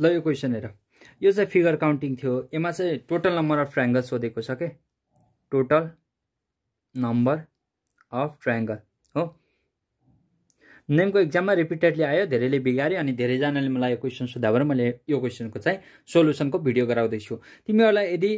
ल यो क्वेसन हेर यो चाहिँ फिगर काउन्टिङ थियो यसमा चाहिँ टोटल नम्बर अफ ट्राइङ्गल सोधेको छ के टोटल नम्बर अफ ट्राइङ्गल हो नेमको एक्जाममा रिपिटेडली आयो धेरैले बिगारे अनि धेरैजनाले मलाई यो क्वेसन सोद्धा भएर मैले यो क्वेसनको चाहिँ सोल्युसनको भिडियो गराउँदैछु तिमीहरूलाई यदि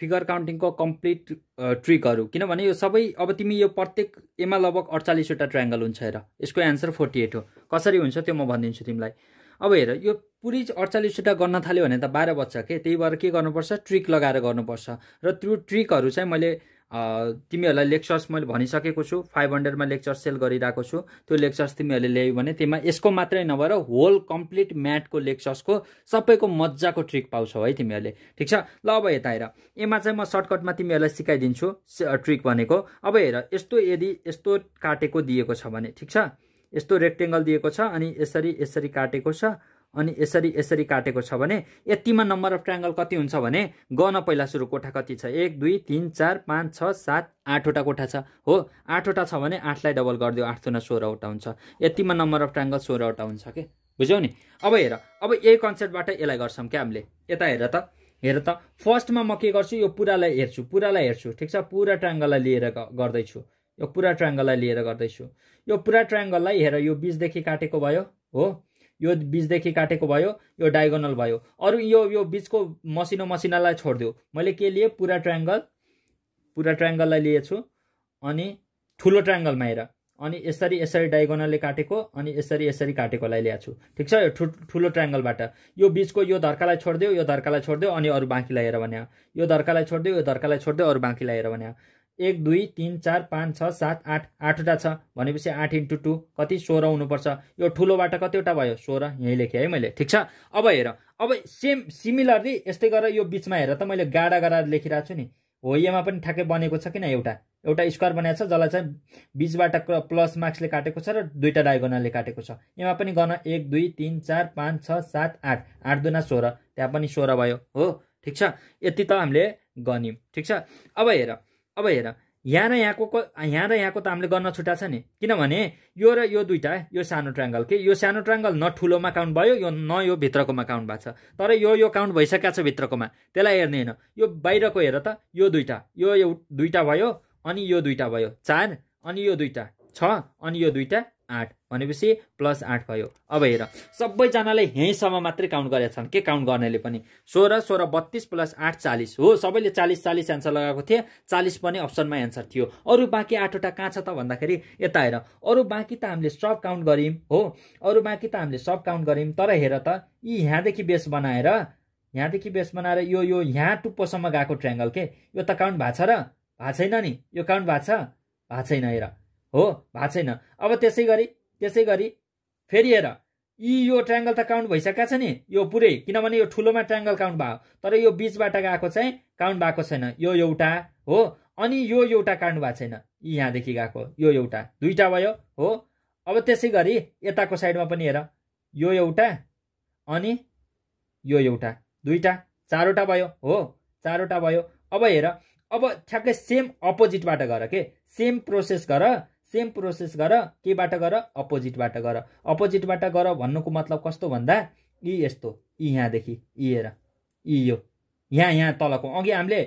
फिगर काउन्टिङको कम्प्लिट ट्रिकहरू किनभने यो सबै अब तिमी यो प्रत्येक एमा लगभग अडचालिसवटा ट्राइङ्गल हुन्छ हेर यसको एन्सर फोर्टी एट हो कसरी हुन्छ त्यो म भनिदिन्छु तिमीलाई अब हेर यो पुरी अडचालिसवटा गर्न थाल्यो भने त बाह्र बज्छ के त्यही भएर के गर्नुपर्छ ट्रिक लगाएर गर्नुपर्छ र त्यो ट्रिकहरू चाहिँ मैले तिमीहरूलाई लेक्चर्स मैले भनिसकेको छु फाइभ हन्ड्रेडमा लेक्चर सेल गरिरहेको छु त्यो लेक्चर्स तिमीहरूले ल्यायौ भने त्यसमा यसको मात्रै नभएर होल कम्प्लिट म्याटको लेक्चर्सको सबैको मजाको ट्रिक पाउँछौ है तिमीहरूले ठिक छ ल अब यता हेर यसमा चाहिँ म सर्टकटमा तिमीहरूलाई सिकाइदिन्छु ट्रिक भनेको अब हेर यस्तो यदि यस्तो काटेको दिएको छ भने ठिक छ यस्तो रेक्टेङ्गल दिएको छ अनि यसरी यसरी काटेको छ अनि यसरी यसरी काटेको छ भने यतिमा नम्बर अफ ट्राङ्गल कति हुन्छ भने गन पहिला सुरु कोठा कति छ एक दुई तिन चार पाँच छ सात आठवटा कोठा छ हो आठवटा छ भने आठलाई डबल गरिदियो आठ दुना सोह्रवटा हुन्छ यतिमा नम्बर अफ ट्राङ्गल सोह्रवटा हुन्छ कि बुझ्यौ नि अब हेर अब यही कन्सेप्टबाट यसलाई गर्छौँ क्या हामीले यता हेर त हेर त फर्स्टमा म के गर्छु यो पुरालाई हेर्छु पुरालाई हेर्छु ठिक छ पुरा ट्राङ्गललाई लिएर गर्दैछु यो पुरा ट्राङ्गललाई लिएर गर्दैछु यो पुरा ट्राङ्गललाई हेर यो बिचदेखि काटेको भयो हो यो बिचदेखि काटेको भयो यो डायगोनल भयो अरू यो यो बिचको मसिनो मसिनालाई छोडिदियो मैले के लिएँ पुरा ट्राइङ्गल पुरा ट्रायङ्गललाई लिएछु अनि ठुलो ट्राइङ्गलमा हेर अनि यसरी यसरी डायगोनलले काटेको अनि यसरी यसरी काटेकोलाई ल्याएको छु ठिक छ यो ठुलो ट्राइङ्गलबाट यो बिचको यो धर्कालाई छोडिदियो यो धर्कालाई छोडिदियो अनि अरू बाँकीलाई हेर भने यो धर्कालाई छोडिदियो यो धर्कालाई छोडिदियो अरू बाँकीलाई हेर भने एक दुई तिन चार पाँच छ सात आठ आठवटा छ भनेपछि आठ इन्टु टू कति सोह्र हुनुपर्छ यो ठुलोबाट कतिवटा भयो सोह्र यहीँ लेखेँ है मैले ठिक छ अब हेर अब सेम सिमिलरली यस्तै गरेर यो बिचमा हेर त मैले गाडा गराएर लेखिरहेको छु नि हो यहाँमा पनि ठ्याक्कै बनेको छ किन एउटा एउटा स्क्वायर बनाएको छ जसलाई चाहिँ बिचबाट प्लस मार्क्सले काटेको छ र दुईवटा डायगोनलले काटेको छ यहाँ पनि गर्न एक दुई तिन चार पाँच छ सात आठ आठ दुना सोह्र त्यहाँ पनि सोह्र भयो हो ठिक छ यति त हामीले गन्यौँ ठिक छ अब हेर अब हेर यहाँ र यहाँको यहाँ र यहाँको त हामीले गर्न छुट्टा छ नि किनभने यो र यो दुइटा यो सानो ट्राङ्गल के यो सानो ट्राङ्गल न ठुलोमा काउन्ट भयो यो न यो भित्रकोमा काउन्ट भएको छ तर यो यो काउन्ट भइसकेको छ भित्रकोमा त्यसलाई हेर्ने होइन यो बाहिरको हेर त यो दुइटा यो दुइटा भयो अनि यो दुईवटा भयो चार अनि यो दुईवटा छ अनि यो दुइटा आठ भनेपछि प्लस आठ भयो अब हेर सबैजनाले यहीँसम्म मात्रै काउन्ट गरेका छन् के काउन्ट गर्नेले पनि सोह्र सोह्र बत्तिस प्लस आठ चालिस हो सबैले चालिस चालिस एन्सर लगाएको थिए चालिस पनि अप्सनमा एन्सर थियो अरू बाँकी आठवटा कहाँ छ त भन्दाखेरि यता हेर अरू बाँकी त हामीले सब काउन्ट गऱ्यौँ हो अरू बाँकी त हामीले सब काउन्ट गऱ्यौँ तर हेर त यी यहाँदेखि बेस बनाएर यहाँदेखि बेस बनाएर यो यो यहाँ टुप्पोसम्म गएको ट्रेङ्गल के यो त काउन्ट भएको छ र भएको छैन नि यो काउन्ट भएको छ भएको छैन हेर हो भएको छैन अब त्यसै गरी त्यसै गरी फेरि हेर यी यो ट्राङ्गल त काउन्ट भइसकेको छ नि यो पुरै किनभने यो ठुलोमा ट्राङ्गल काउन्ट भयो तर यो बिचबाट गएको चाहिँ काउन्ट भएको छैन यो एउटा हो अनि यो एउटा काउन्ट भएको छैन यी यहाँदेखि गएको यो एउटा दुईवटा भयो हो अब त्यसै गरी यताको साइडमा पनि हेर यो एउटा अनि यो एउटा दुईवटा चारवटा भयो हो चारवटा भयो अब हेर अब ठ्याक्कै सेम अपोजिटबाट गर के सेम प्रोसेस गर सेम प्रोसेस गर केबाट गर अपोजिटबाट गर अपोजिटबाट गर भन्नुको मतलब कस्तो भन्दा यी यस्तो यी यहाँदेखि यी हेर यी यो यहाँ यहाँ तलको अघि हामीले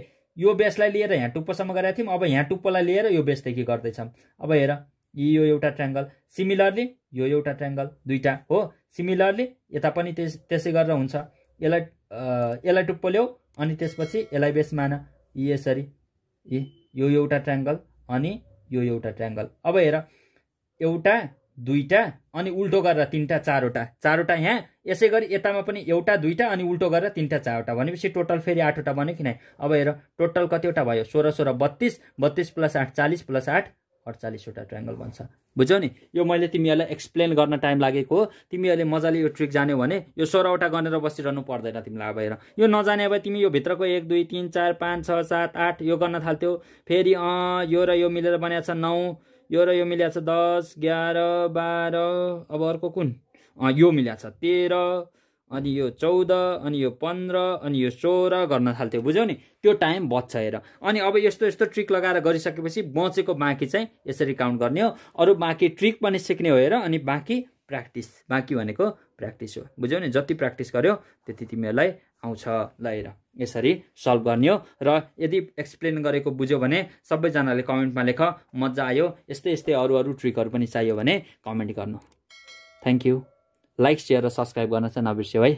यो बेसलाई लिएर यहाँ टुप्पोसम्म गरेका थियौँ अब यहाँ टुप्पोलाई लिएर यो बेसदेखि गर्दैछौँ अब हेर यी यो एउटा ट्राङ्गल सिमिलरली यो एउटा ट्राङ्गल दुईवटा हो सिमिलरली यता पनि त्यस त्यसै गरेर हुन्छ यसलाई यसलाई टुप्पो ल्याऊ अनि त्यसपछि यसलाई बेस मान यी यसरी यी यो एउटा ट्राङ्गल अनि यो एउटा ट्राङ्गल अब हेर एउटा दुईवटा अनि उल्टो गरेर तिनवटा चारवटा चारवटा यहाँ यसै गरी यतामा पनि एउटा दुईवटा अनि उल्टो गरेर तिनवटा चारवटा भनेपछि टोटल फेरि आठवटा भन्यो कि नै अब हेर टोटल कतिवटा भयो सोह्र सोह्र बत्तिस बत्तिस प्लस आठ चालिस प्लस आठ अडचालिसवटा ट्राइङ्गल बन्छ बुझ्यौ नि यो मैले तिमीहरूलाई एक्सप्लेन गर्न टाइम लागेको हो तिमीहरूले मजाले यो ट्रिक जान्यो भने यो सोह्रवटा गरेर बसिरहनु पर्दैन तिमीलाई अब हेर यो नजाने भए तिमी यो भित्रको एक दुई तिन चार पाँच छ सात आठ यो गर्न थाल्थ्यौ फेरि अँ यो र यो मिलेर बनाएको छ नौ यो र यो मिलाएको छ दस एघार बाह्र अब अर्को कुन यो मिलाएको छ तेह्र अनि यो चौध अनि यो पन्ध्र अनि यो सोह्र गर्न थाल्थ्यो बुझ्यौ नि त्यो टाइम बच्छ हेर अनि अब यस्तो यस्तो ट्रिक लगाएर गरिसकेपछि बचेको बाँकी चाहिँ यसरी काउन्ट गर्ने हो अरू बाँकी ट्रिक पनि सिक्ने हो हेर अनि बाँकी प्र्याक्टिस बाँकी भनेको प्र्याक्टिस हो बुझ्यौ नि जति प्र्याक्टिस गर्यो त्यति तिमीहरूलाई आउँछ ल हेर यसरी सल्भ गर्ने हो र यदि एक्सप्लेन गरेको बुझ्यो भने सबैजनाले कमेन्टमा लेख मजा आयो यस्तै यस्तै अरू अरू ट्रिकहरू पनि चाहियो भने कमेन्ट गर्नु थ्याङ्क यू लाइक सेयर र सब्सक्राइब गर्न चाहिँ नबिर्स्यौ है